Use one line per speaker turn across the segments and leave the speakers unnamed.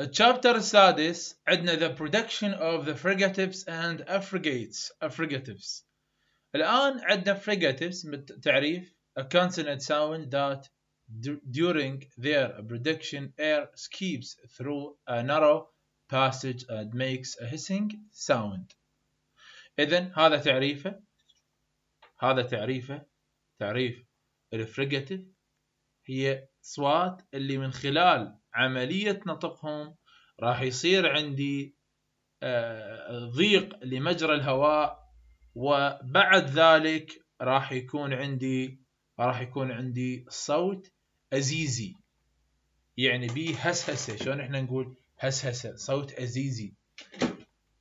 الشابتر السادس عندنا the production of the frigatives and affrigates affrigatives الآن عندنا frigatives تعريف a consonant sound that during their production air escapes through a narrow passage and makes a hissing sound إذا هذا تعريفه هذا تعريفه تعريف الفريجاتيف هي أصوات اللي من خلال عملية نطقهم راح يصير عندي آه، ضيق لمجرى الهواء وبعد ذلك راح يكون عندي راح يكون عندي صوت أزيزي يعني بي هسهسة شلون احنا نقول هسهسة صوت أزيزي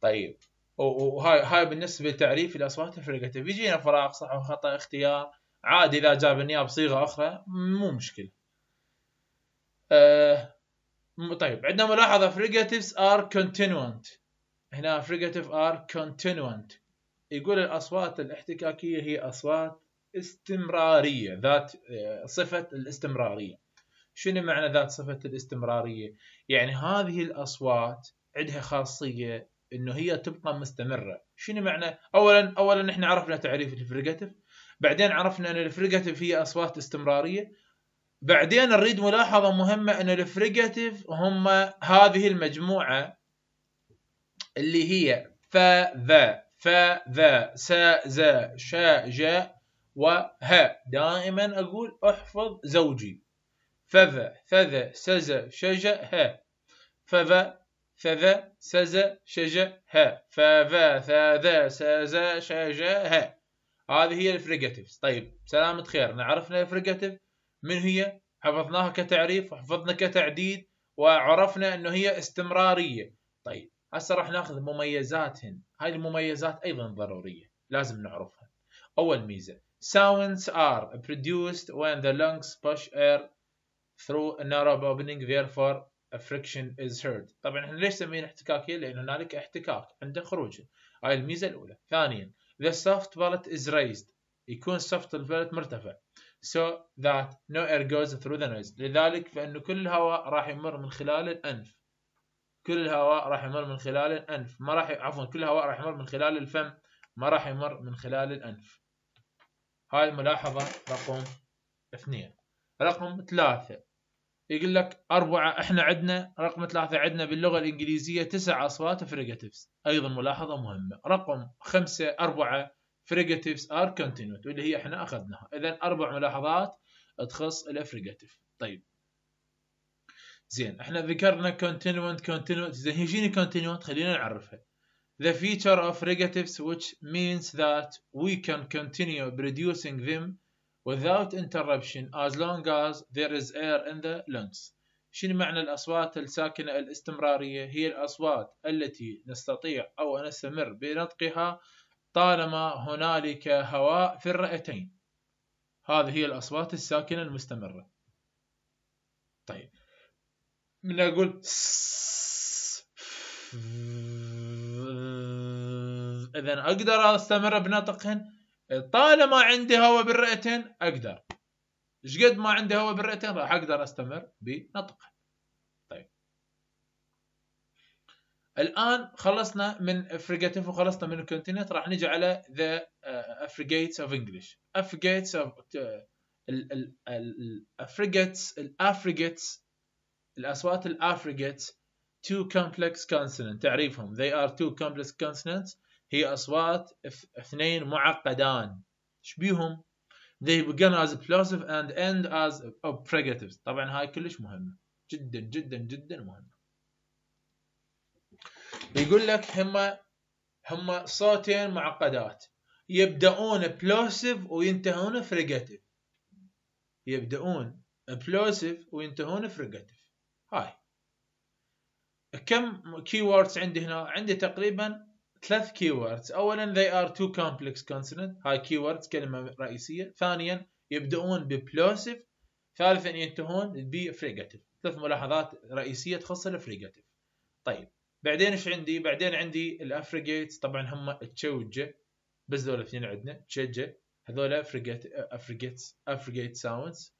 طيب وهاي هاي بالنسبة لتعريف الأصوات الفرقتة بيجينا فراغ صح وخطأ اختيار عادي إذا جاب النياب بصيغة أخرى مو مشكلة أه طيب عندنا ملاحظه فريجاتيفز ار كونتينوانت هنا فريجاتيف ار كونتينوانت يقول الاصوات الاحتكاكيه هي اصوات استمراريه ذات آه، صفه الاستمراريه شنو معنى ذات صفه الاستمراريه يعني هذه الاصوات عندها خاصيه انه هي تبقى مستمره شنو معنى اولا اولا احنا عرفنا تعريف الفريجاتيف بعدين عرفنا ان الفريجاتيف هي اصوات استمراريه بعدين نريد ملاحظه مهمه ان الفريجاتيف هم هذه المجموعه اللي هي ف ذا ف ذا س ذا ش ج وه دائما اقول احفظ زوجي فذا فذا سزا شجا ه فذا فذا سزا شجا ه فذا ثذا سزا شجا ه هذه هي الفريجاتيفز طيب سلامة خير عرفنا الفريجاتيف من هي حفظناها كتعريف وحفظنا كتعديد وعرفنا انه هي استمراريه طيب هسه راح ناخذ مميزاتهن هاي المميزات ايضا ضروريه لازم نعرفها اول ميزه sounds are produced when the lungs push air through a narrow opening therefore a friction is heard طبعا احنا ليش سمينا احتكاكيه لان هنالك احتكاك عند خروج هاي الميزه الاولى ثانيا the soft palate is raised يكون soft palate مرتفع so that no air goes through the nose لذلك فإن كل الهواء راح يمر من خلال الأنف كل الهواء راح يمر من خلال الأنف ما راح عفوا كل الهواء راح يمر من خلال الفم ما راح يمر من خلال الأنف هاي ملاحظة رقم اثنين رقم ثلاثة يقول لك أربعة إحنا عندنا رقم ثلاثة عندنا باللغة الإنجليزية تسع أصوات فريجاتيفز أيضا ملاحظة مهمة رقم خمسة أربعة فريجاتيفز ار كونتينوت واللي هي احنا اخذناها اذا اربع ملاحظات تخص الافريجاتيف طيب زين احنا ذكرنا كونتينوت كونتينوت زين هي شنو كونتينوت خلينا نعرفها the feature of fricatives which means that we can continue producing them without interruption as long as there is air in the lungs شنو معنى الأصوات الساكنة الاستمرارية؟ هي الأصوات التي نستطيع أو نستمر بنطقها طالما هنالك هواء في الرئتين هذه هي الأصوات الساكنة المستمرة طيب من أقول إذا أقدر أستمر بنطقهن طالما عندي هواء بالرئتين أقدر إيش قد ما عندي هواء بالرئتين راح أقدر أستمر بنطقهن الان خلصنا من فريجيتيف وخلصنا من الكونتيننت راح نجي على ذا افريجيتس اوف انجلش افريجيتس اوف الافريجيتس الافريجيتس الاصوات الافريجيتس two complex كونسوننت تعريفهم they are two complex consonants هي أصوات اثنين معقدان شبيهم they begin as plosive and end as operatives طبعا هاي كلش مهمة جدا جدا جدا مهمة يقول لك هما هما صوتين معقدات يبدأون بلوسيف وينتهون فريجاتيف يبدأون بلوسيف وينتهون فريجاتيف هاي كم كي ووردز عندي هنا عندي تقريبا ثلاث كي ووردز اولا they are two complex consonants هاي كي ووردز كلمه رئيسيه ثانيا يبدأون ببلوسيف ثالثا ينتهون بفريجاتيف ثلاث ملاحظات رئيسيه تخص الفريجاتيف طيب بعدين ايش عندي؟ بعدين عندي الافريجيتس طبعا هم تشوجة بس ذول الاثنين عندنا تشجة هذول افريجيت افريجيتس افريجيت ساوندز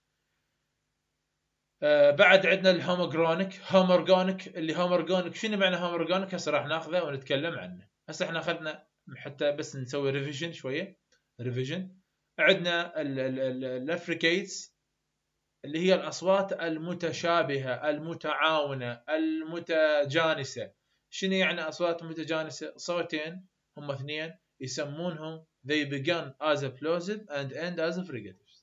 آه، بعد عندنا الهومرجونيك هومرجونيك اللي هومرجونيك شنو معنى هومرجونيك هسه راح ناخذه ونتكلم عنه هسه احنا اخذنا حتى بس نسوي ريفيجن شويه ريفيجن عندنا الافريكيتس اللي هي الاصوات المتشابهه المتعاونه المتجانسه شنو يعني اصوات متجانسه صوتين هم اثنين يسمونهم they began as a plosive and end as a fricative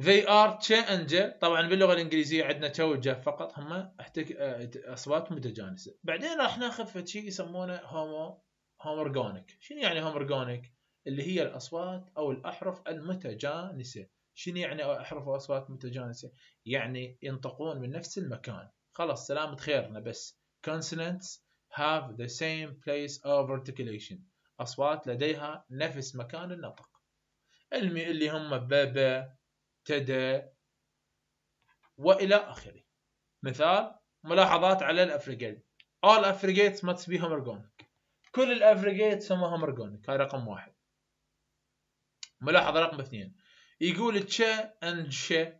they are change طبعا باللغه الانجليزيه عندنا و توجه فقط هم احتك... آه، اصوات متجانسه بعدين راح ناخذ شيء يسمونه هومو هومورجونيك شنو يعني هومورجونيك اللي هي الاصوات او الاحرف المتجانسه شنو يعني احرف واصوات متجانسه يعني ينطقون من نفس المكان خلاص سلامة خيرنا بس consonants have the same place of articulation أصوات لديها نفس مكان النطق المي اللي هم بابا تدا وإلى آخره مثال ملاحظات على الأفريجيت all affrigates must be homergonic كل الأفريجيت هم homergonic هاي رقم واحد ملاحظة رقم اثنين يقول تشا اند شا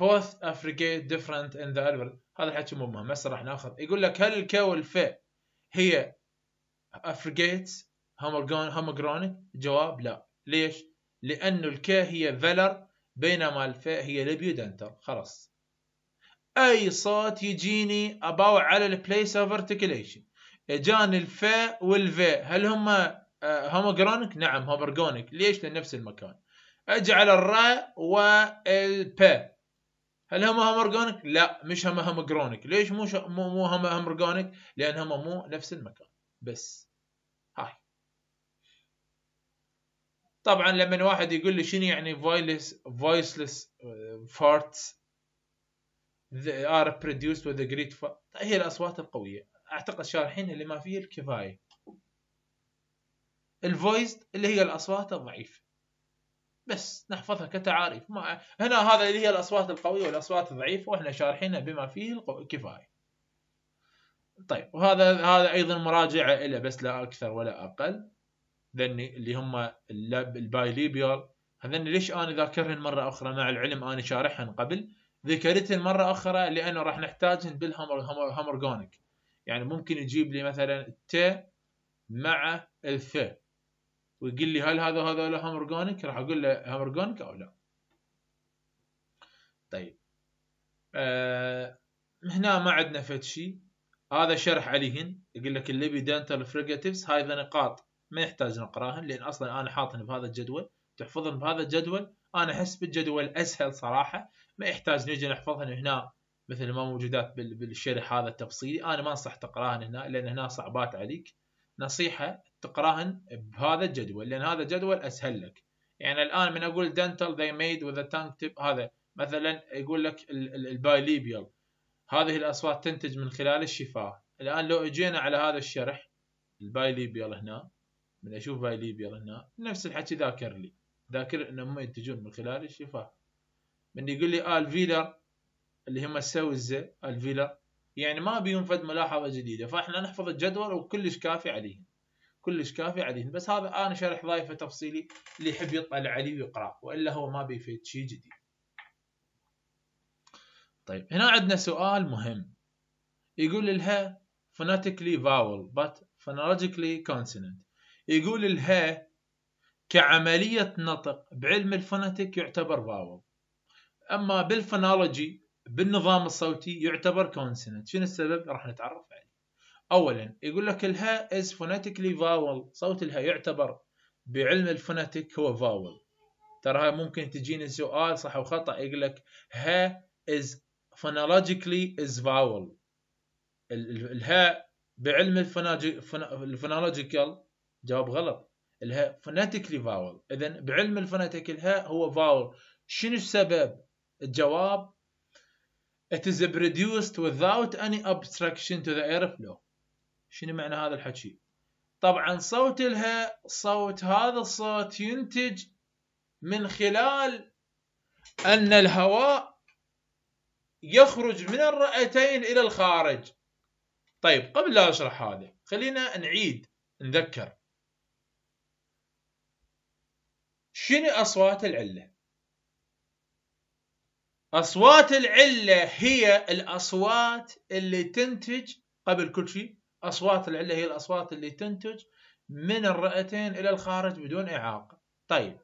بوث افريكي ديفرنت ان ذا البر هذا الحكي مو مهم هسه راح ناخذ يقول لك هل الكا والفا هي افريجيت هوموجرونيك جواب لا ليش؟ لانه الكا هي فيلر بينما الفا هي لبيودنتر خلاص أي صوت يجيني اباو على البليس اوف ارتكليشن اجاني الفا والفا هل هم هوموجرونيك؟ آه، نعم هوموجرونيك ليش؟ لنفس المكان اجعل الراء والب هل هم همرجونيك؟ لا مش هم همرجونيك ليش مو مو مو هم همرجونيك؟ لان هم مو نفس المكان بس هاي طبعا لما واحد يقول لي شنو يعني فويلس فويسلس فارتس ار بروديوسد وذ جريت هي الاصوات القويه اعتقد شارحين اللي ما فيه الكفايه الفويس اللي هي الاصوات الضعيفه بس نحفظها كتعاريف ما هنا هذا اللي هي الأصوات القوية والأصوات الضعيفة وإحنا شارحينها بما فيه الكفاية طيب وهذا هذا أيضا مراجعة إلى بس لا أكثر ولا أقل ذني اللي هم البايليبيال هذني ليش أنا ذاكرهن مرة أخرى مع العلم أنا شارحهن قبل ذكرتهن مرة أخرى لأنه راح نحتاجهن بالهمرجونيك يعني ممكن يجيب لي مثلا ت مع الث ويقول لي هل هذا هذا له هم اورجانيك راح اقول له هم اورجانيك او لا طيب آه هنا ما عندنا فد شيء هذا شرح عليهن يقول لك الليبي دنتال فريجاتيفز هاي نقاط ما يحتاج نقراهن لان اصلا انا حاطن بهذا الجدول تحفظن بهذا الجدول انا احس بالجدول اسهل صراحه ما يحتاج نجي نحفظهن هنا مثل ما موجودات بالشرح هذا التفصيلي انا ما انصح تقراهن هنا لان هنا صعبات عليك نصيحه تقراهن بهذا الجدول لان هذا الجدول اسهل لك يعني الان من اقول dental they made with a tongue tip هذا مثلا يقول لك البايليبيال هذه الاصوات تنتج من خلال الشفاه الان لو اجينا على هذا الشرح البايليبيال هنا من اشوف بايليبيال هنا نفس الحكي ذاكر لي ذاكر انهم ينتجون من خلال الشفاه من يقول لي الفيلر اللي هم السوزه الفيلر يعني ما بيهم فد ملاحظه جديده فاحنا نحفظ الجدول وكلش كافي عليه كلش كافي عليهم بس هذا انا شرح ضايفه تفصيلي اللي يحب يطلع عليه ويقرا والا هو ما بيفيد شيء جديد طيب هنا عندنا سؤال مهم يقول لها phonetically vowel but phonologically consonant يقول لها كعملية نطق بعلم الفونتيك يعتبر فاول أما بالفونولوجي بالنظام الصوتي يعتبر كونسنت شنو السبب راح نتعرف عليه اولا يقول لك الها از فوناتيكلي فاول صوت الها يعتبر بعلم الفوناتيك هو فاول ترى ممكن تجيني سؤال صح وخطا يقول لك ها از فونولوجيكلي از فاول الها بعلم الفونولوجيكال جواب غلط الها فوناتيكلي فاول اذا بعلم الفوناتيك الها هو فاول شنو السبب الجواب It is produced without any obstruction to the airflow. شنو معنى هذا الحكي؟ طبعا صوت لها صوت هذا الصوت ينتج من خلال أن الهواء يخرج من الرئتين إلى الخارج طيب قبل لا أشرح هذا خلينا نعيد نذكر شنو أصوات العلة أصوات العلة هي الأصوات اللي تنتج قبل كل شيء أصوات العلة هي الأصوات اللي تنتج من الرئتين إلى الخارج بدون إعاقة طيب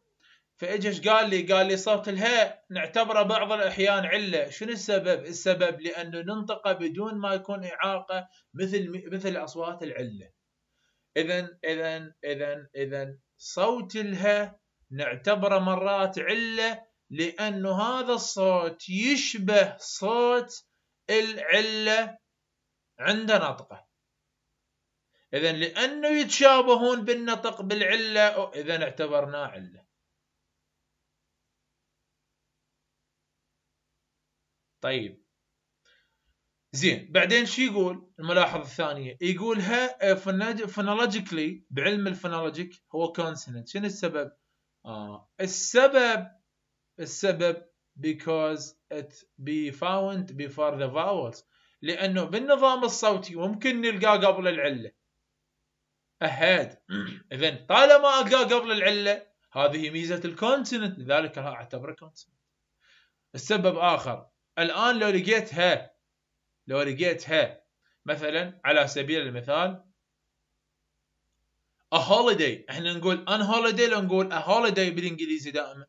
فإيش قال لي قال لي صوت الهاء نعتبره بعض الأحيان علة شنو السبب السبب لأنه ننطقه بدون ما يكون إعاقة مثل مثل أصوات العلة إذا إذا إذا إذا صوت الهاء نعتبره مرات علة لأن هذا الصوت يشبه صوت العلة عند نطقه إذا لأنه يتشابهون بالنطق بالعلة إذا اعتبرناه علة طيب زين بعدين شو يقول الملاحظة الثانية يقولها فنولوجيكلي آه، بعلم الفنولوجيك هو كونسنت شنو السبب آه. السبب السبب because it be found before the vowels لأنه بالنظام الصوتي ممكن نلقاه قبل العلة أحد إذا طالما ألقاه قبل العلة هذه ميزة الكونسوننت لذلك أنا أعتبره كونسوننت السبب آخر الآن لو لقيتها لو لقيتها مثلا على سبيل المثال a holiday احنا نقول on holiday لو نقول a holiday بالانجليزي دائما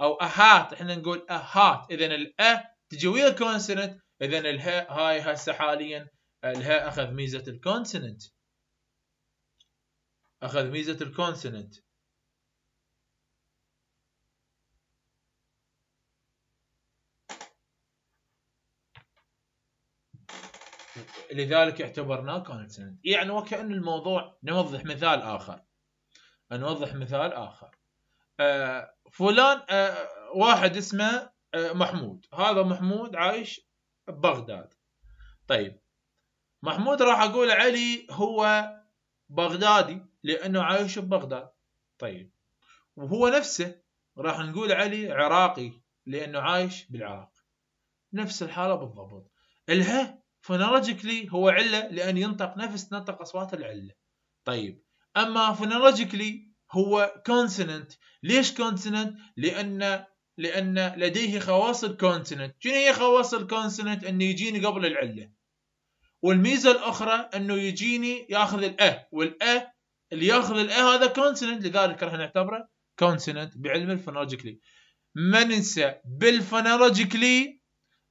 او احاط احنا نقول احاط اذا الا تجي ويا الكونسننت اذا الهاء هاي هسه حاليا الهاء اخذ ميزه الكونسننت اخذ ميزه الكونسننت لذلك اعتبرناه كونسننت يعني وكأن الموضوع نوضح مثال آخر نوضح مثال آخر آه فلان آه، واحد اسمه آه، محمود هذا محمود عايش ببغداد طيب محمود راح اقول علي هو بغدادي لانه عايش ببغداد طيب وهو نفسه راح نقول علي عراقي لانه عايش بالعراق نفس الحاله بالضبط الها فونولوجيكلي هو عله لان ينطق نفس نطق اصوات العله طيب اما فونولوجيكلي هو consonant ليش consonant لأن لأن لديه خواص الكونسننت شنو هي خواص الكونسننت أنه يجيني قبل العلة والميزة الأخرى أنه يجيني يأخذ الأ والأ اللي يأخذ الأ هذا consonant لذلك راح نعتبره consonant بعلم الفونولوجيكلي ما ننسى بالفونولوجيكلي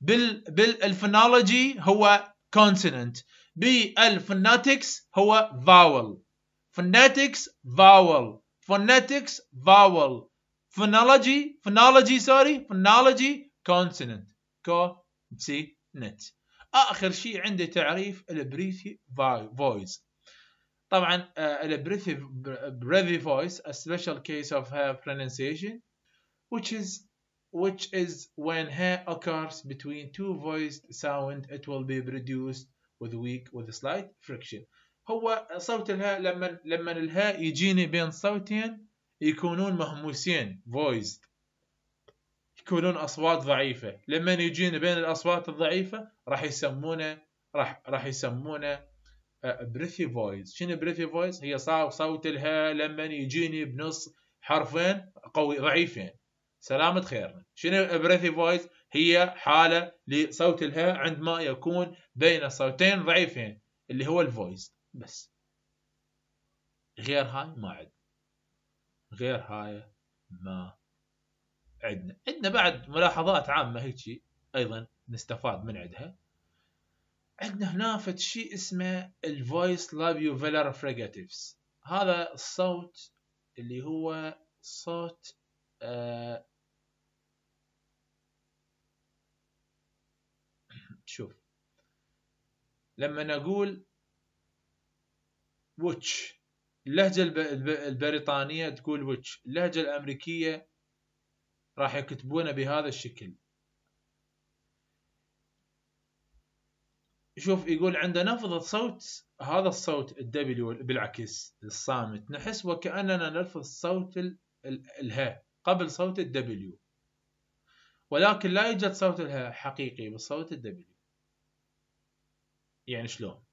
بال بالفونولوجي هو consonant بالفوناتكس هو فاول فوناتكس فاول phonetics, vowel. Phonology, phonology, sorry, phonology, consonant. Consonant. اخر شيء عندي تعريف البريثي فويس طبعا البريثي بريثي voice a special case of her pronunciation which is which is when hair occurs between two voiced sound it will be produced with weak with slight friction هو صوت الهاء لما لما الهاء يجيني بين صوتين يكونون مهموسين فويس يكونون اصوات ضعيفه لما يجيني بين الاصوات الضعيفه راح يسمونه راح راح يسمونه بريثي آه، فويس شنو بريثي فويس هي صوت الهاء لما يجيني بنص حرفين قوي ضعيفين سلامة خيرنا شنو بريثي فويس هي حالة لصوت الهاء عندما يكون بين صوتين ضعيفين اللي هو الفويس بس غير هاي ما عندنا غير هاي ما عندنا عندنا بعد ملاحظات عامة هيك أيضا نستفاد من عندها عندنا هنا فد شيء اسمه الفويس فيلر فريجاتيفز هذا الصوت اللي هو صوت آه شوف لما نقول ووتش اللهجة البريطانية تقول ووتش اللهجة الأمريكية راح يكتبونه بهذا الشكل شوف يقول عند نفضة صوت هذا الصوت الدبليو بالعكس الصامت نحس وكأننا نلفظ صوت الها قبل صوت الدبليو ولكن لا يوجد صوت الها حقيقي بالصوت الدبليو يعني شلون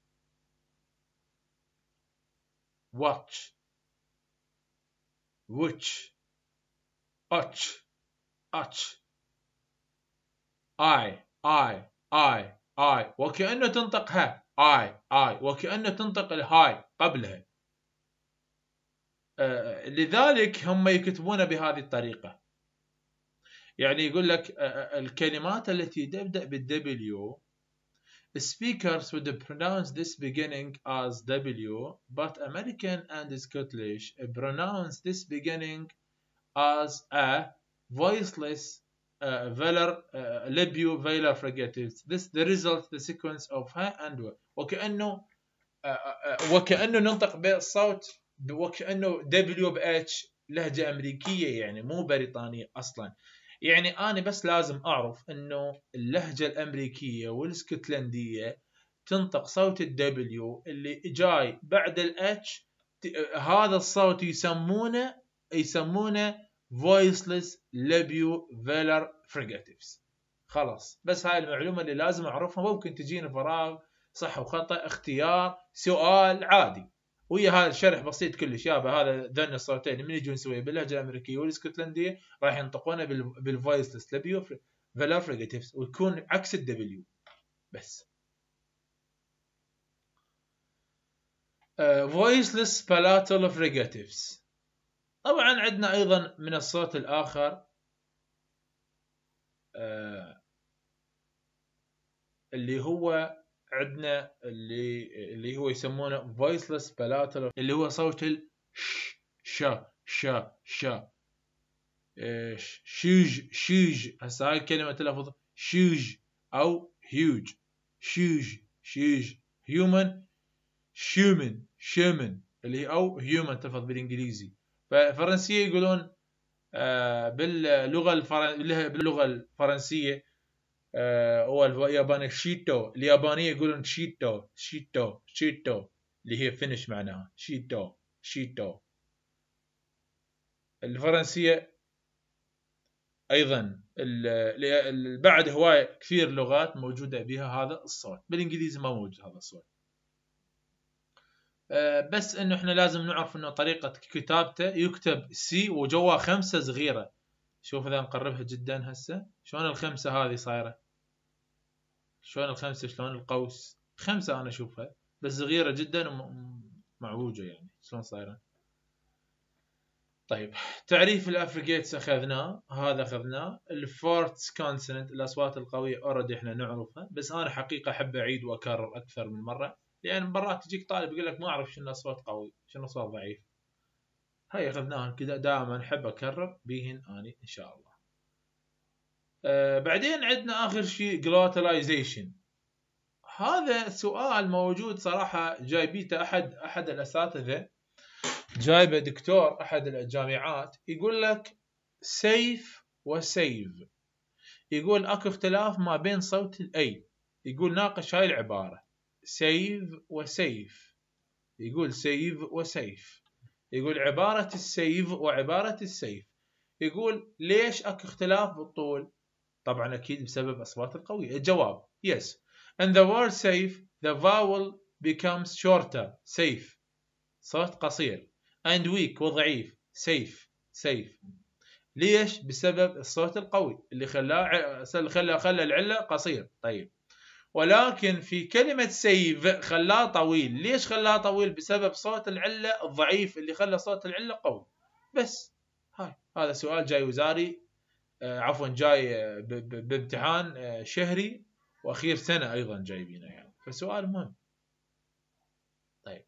watch which uch uch I I I I وكأنه تنطق I I وكأنه تنطق الهاي قبلها آه، لذلك هم يكتبون بهذه الطريقة يعني يقول لك آه، آه، الكلمات التي تبدأ بالدبليو Speakers would pronounce this beginning as W, but American and Scottish pronounce this beginning as a voiceless uh, velar uh, labio This the result the sequence of ha and wa. وكأنه uh, uh, uh وكأنه ننطق بالصوت وكأنه W ب H لهجة أمريكية يعني مو بريطانية أصلا. يعني انا بس لازم اعرف انه اللهجه الامريكيه والاسكتلنديه تنطق صوت الدبليو اللي جاي بعد الاتش هذا الصوت يسمونه يسمونه فويسلس لبيو فيلر فريجاتيفز خلاص بس هاي المعلومه اللي لازم اعرفها ممكن تجيني فراغ صح وخطا اختيار سؤال عادي ويا هذا شرح بسيط كلش يابا هذا ذن الصوتين من يجون نسويه باللهجه الامريكيه والاسكتلنديه راح ينطقونه بالفويسلس لبيو فيلر ويكون عكس الدبليو بس فويسلس بالاتل فريجاتيفز طبعا عندنا ايضا من الصوت الاخر uh, اللي هو عندنا اللي اللي هو يسمونه فويسلس بلاتر اللي هو صوت ال ش شا شا شا إيه، شوج شوج هسه هاي الكلمة تلفظ شوج أو هيوج شوج شوج هيومن شومن شومن اللي هي أو هيومن تلفظ بالإنجليزي فالفرنسية يقولون آه، باللغة باللغة الفرنسية آه، هو الياباني شيتو اليابانية يقولون شيتو شيتو شيتو اللي هي فينش معناها شيتو شيتو الفرنسية أيضا بعد هواية كثير لغات موجودة بها هذا الصوت بالإنجليزي ما موجود هذا الصوت آه، بس انه احنا لازم نعرف انه طريقة كتابته يكتب سي وجواه خمسة صغيرة شوف اذا نقربها جدا هسه شلون الخمسة هذه صايرة شلون الخمسة شلون القوس خمسة انا اشوفها بس صغيرة جدا ومعوجة يعني شلون صايرة طيب تعريف الافريجيتس اخذناه هذا اخذناه الفورتس كونسنت الاصوات القويه اوريدي احنا نعرفها بس انا حقيقه احب اعيد واكرر اكثر من مره لان مرات تجيك طالب يقول لك ما اعرف شنو اصوات قوي شنو اصوات ضعيف هاي اخذناها كذا دائما أحب أكرر بيهن أني إن شاء الله أه بعدين عندنا آخر شيء جلوتلايزيشن هذا سؤال موجود صراحة جايبيته أحد أحد الأساتذة جايبه دكتور أحد الجامعات يقول لك سيف وسيف يقول اكو اختلاف ما بين صوت الاي يقول ناقش هاي العبارة سيف وسيف يقول سيف وسيف يقول عبارة السيف وعبارة السيف يقول ليش اكو اختلاف بالطول طبعا اكيد بسبب اصوات القوية الجواب yes in the word safe the vowel becomes shorter safe صوت قصير and weak وضعيف safe safe ليش بسبب الصوت القوي اللي خلاه خلى خلى العله قصير طيب ولكن في كلمة سيف خلاه طويل ليش خلاه طويل بسبب صوت العلة الضعيف اللي خلى صوت العلة قوي بس هاي هذا سؤال جاي وزاري آه، عفوا جاي آه، بامتحان آه، شهري واخير سنة ايضا جايبينه يعني فسؤال مهم طيب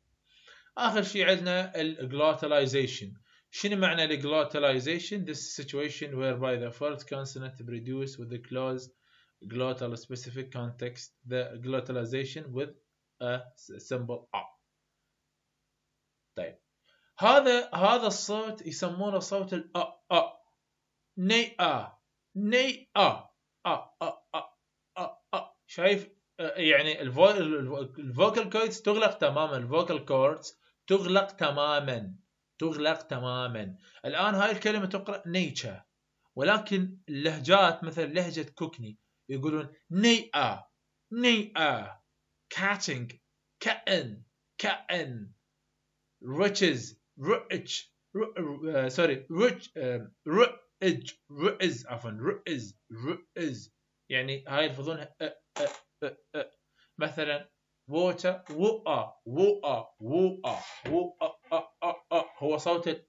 اخر شيء عندنا الجلوتاليزيشن شنو معنى الجلوتاليزيشن this situation whereby the first consonant produced with the close glottal specific context the glottalization with a symbol A طيب هذا هذا الصوت يسمونه صوت ال أ أ ني أ ني أ أ أ أ أ أ شايف يعني الفوكال كوردز تغلق تماما الفوكال كوردز تغلق تماما تغلق تماما الآن هاي الكلمة تقرأ نيتشا ولكن اللهجات مثل لهجة كوكني يقولون نيئة نيئة كاتنج كأن كأن riches رتش آه، سوري رتش رتش آه، رتز عفوا رتز رتز يعني هاي الفضون مثلا water water water water هو صوت ال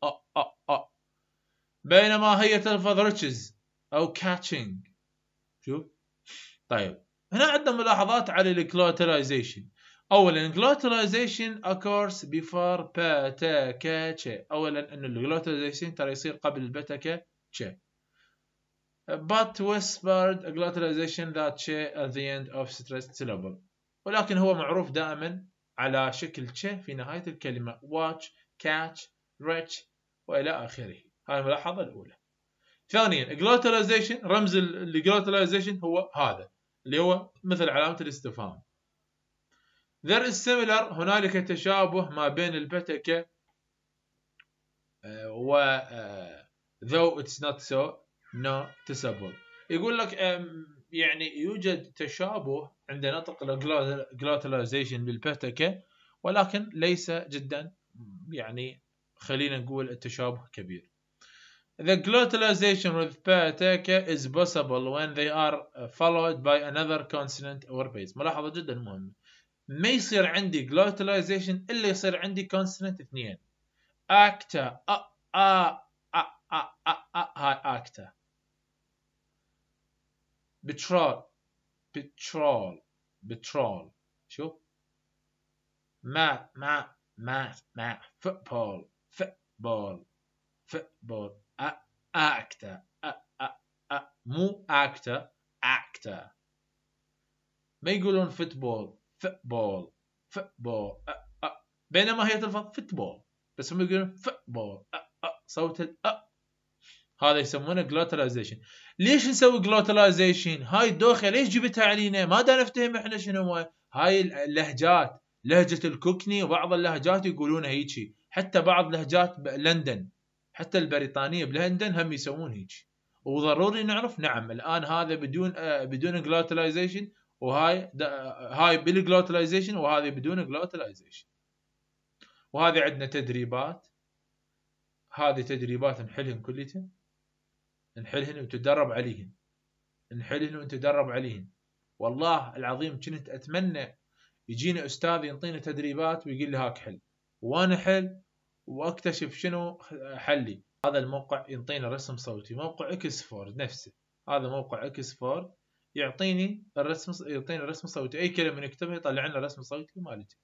بينما هي تلفظ رتشز أو كاتشنج شوف طيب هنا عندنا ملاحظات على الكلوترايزيشن اولا اكورس occurs before كاتش اولا ان الكلوترايزيشن ترى يصير قبل كاتش but whispered glottalization that ش at the end of stressed syllable ولكن هو معروف دائما على شكل ش في نهاية الكلمة watch catch rich وإلى آخره هاي الملاحظة الأولى ثانيا glottalization رمز glottalization هو هذا اللي هو مثل علامة الاستفهام there is similar هنالك تشابه ما بين البتكة آه، و آه، though it's not so noticeable يقول لك يعني يوجد تشابه عند نطق الجلوتاليزيشن بالبتكة ولكن ليس جدا يعني خلينا نقول التشابه كبير The glottalization with pataka is possible when they are followed by another consonant or base. ملاحظة جدا مهمة. ما يصير عندي glottalization إلا يصير عندي consonant اثنين. أكتا أ أ أ أ أ أ هاي أكتا. بترول بترول بترول شوف ما ما ما ما فوتبول فوتبول فوتبول أكتا مو أكتا أكتا ما يقولون فوتبول فوتبول فوتبول بينما هي تلفظ فوتبول بس هم يقولون فوتبول صوت ال هذا يسمونه جلوتاليزيشن ليش نسوي جلوتاليزيشن هاي الدوخه ليش جبتها علينا ما دا نفتهم احنا شنو هاي اللهجات لهجه الكوكني وبعض اللهجات يقولون هيجي حتى بعض لهجات لندن حتى البريطانيه بلندن هم يسوون هيك وضروري نعرف نعم الان هذا بدون آه، بدون جلوتلايزيشن وهاي آه، هاي بالجلوتلايزيشن وهذه بدون جلوتلايزيشن وهذه عندنا تدريبات هذه تدريبات نحلهن كلتها نحلهن ونتدرب عليهن نحلهن ونتدرب عليهن والله العظيم كنت اتمنى يجينا استاذ ينطينا تدريبات ويقول لي هاك حل وانا حل واكتشف شنو حلي هذا الموقع ينطيني رسم صوتي موقع اكس فورد نفسه هذا موقع اكس فورد يعطيني الرسم يعطيني رسم صوتي اي كلمه نكتبها يطلع لنا رسم صوتي مالتي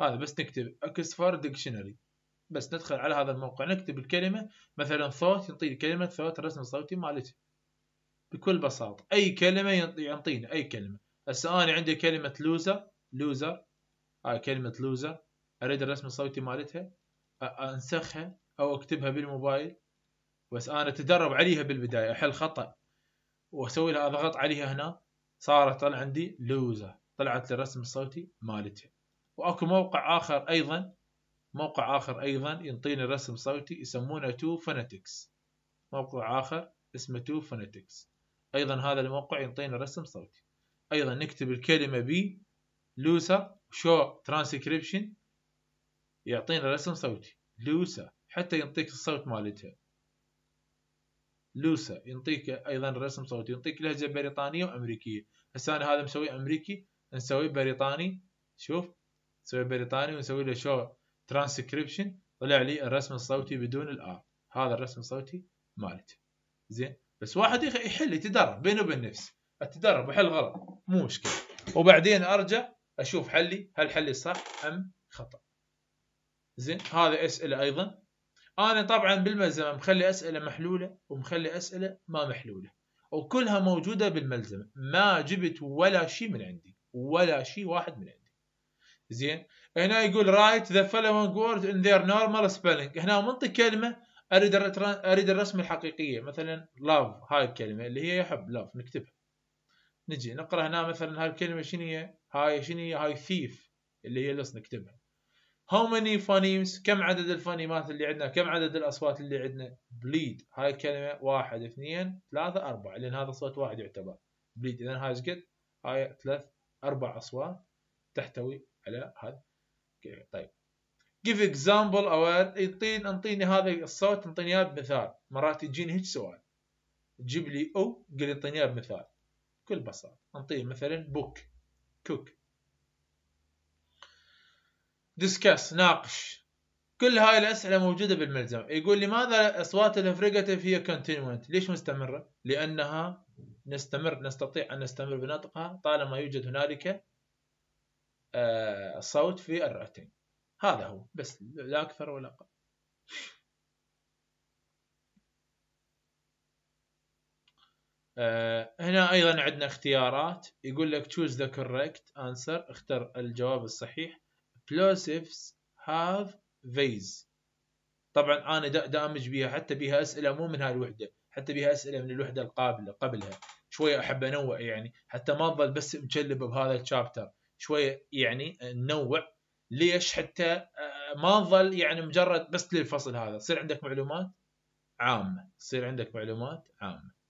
هذا بس نكتب اكس فورد ديكشنري بس ندخل على هذا الموقع نكتب الكلمه مثلا صوت يعطيني كلمه صوت الرسم الصوتي مالتي بكل بساطه اي كلمه يعطيني اي كلمه هسه انا عندي كلمه لوزر لوزر هاي كلمه لوزر اريد الرسم الصوتي مالتها انسخها او اكتبها بالموبايل بس انا اتدرب عليها بالبدايه احل خطا واسوي لها اضغط عليها هنا صارت طلع عندي لوزه طلعت الرسم الصوتي مالتها واكو موقع اخر ايضا موقع اخر ايضا ينطيني رسم صوتي يسمونه تو فونتكس موقع اخر اسمه تو فونتكس ايضا هذا الموقع ينطيني رسم صوتي ايضا نكتب الكلمه بي لوزه شو ترانسكريبشن يعطينا رسم صوتي لوسا حتى ينطيك الصوت مالتها لوسا ينطيك ايضا رسم صوتي ينطيك لهجه بريطانيه وامريكيه هسه انا هذا مسوي امريكي نسوي بريطاني شوف نسوي بريطاني ونسوي له شو ترانسكريبشن طلع لي الرسم الصوتي بدون الار هذا الرسم الصوتي مالته زين بس واحد يحل يتدرب بينه وبين نفسه اتدرب وحل غلط مو مشكله وبعدين ارجع اشوف حلي هل حلي صح ام خطا زين هذا اسئله ايضا انا طبعا بالملزمه مخلي اسئله محلوله ومخلي اسئله ما محلوله وكلها موجوده بالملزمه ما جبت ولا شيء من عندي ولا شيء واحد من عندي زين هنا يقول رايت ذا following وورد in their normal spelling هنا منطق كلمه اريد اريد الرسمه الحقيقيه مثلا love هاي الكلمه اللي هي يحب love نكتبها نجي نقرا هنا مثلا هاي الكلمه شنو هي هاي شنو هي هاي ثيف اللي هي لص نكتبها هاو ماني فانيمز كم عدد الفانيمات اللي عندنا كم عدد الاصوات اللي عندنا بليد هاي كلمه واحد اثنين ثلاثة أربعة لأن هذا صوت واحد يعتبر بليد إذا هاي قد هاي ثلاث أربع أصوات تحتوي على هذا طيب give example او يعطيني انطيني هذا الصوت انطيني اياه بمثال مرات يجيني هيك سؤال جيب لي او قل انطيني اياه بمثال بكل بساطه انطيه مثلا بوك كوك ديسكاس ناقش كل هاي الأسئلة موجودة بالملزم يقول لماذا أصوات الانفريجاتيف هي كونتينوانت ليش مستمرة لأنها نستمر نستطيع أن نستمر بنطقها طالما يوجد هنالك آه، صوت في الرئتين هذا هو بس لا أكثر ولا أقل آه، هنا أيضا عندنا اختيارات يقول لك choose the correct answer اختر الجواب الصحيح plosives have vase طبعا انا دامج بيها حتى بيها اسئله مو من هاي الوحده حتى بيها اسئله من الوحده القابله قبلها شويه احب انوع يعني حتى ما تظل بس مجلب بهذا الشابتر شويه يعني ننوع ليش حتى آه، ما تظل يعني مجرد بس للفصل هذا تصير عندك معلومات عامه تصير عندك معلومات عامه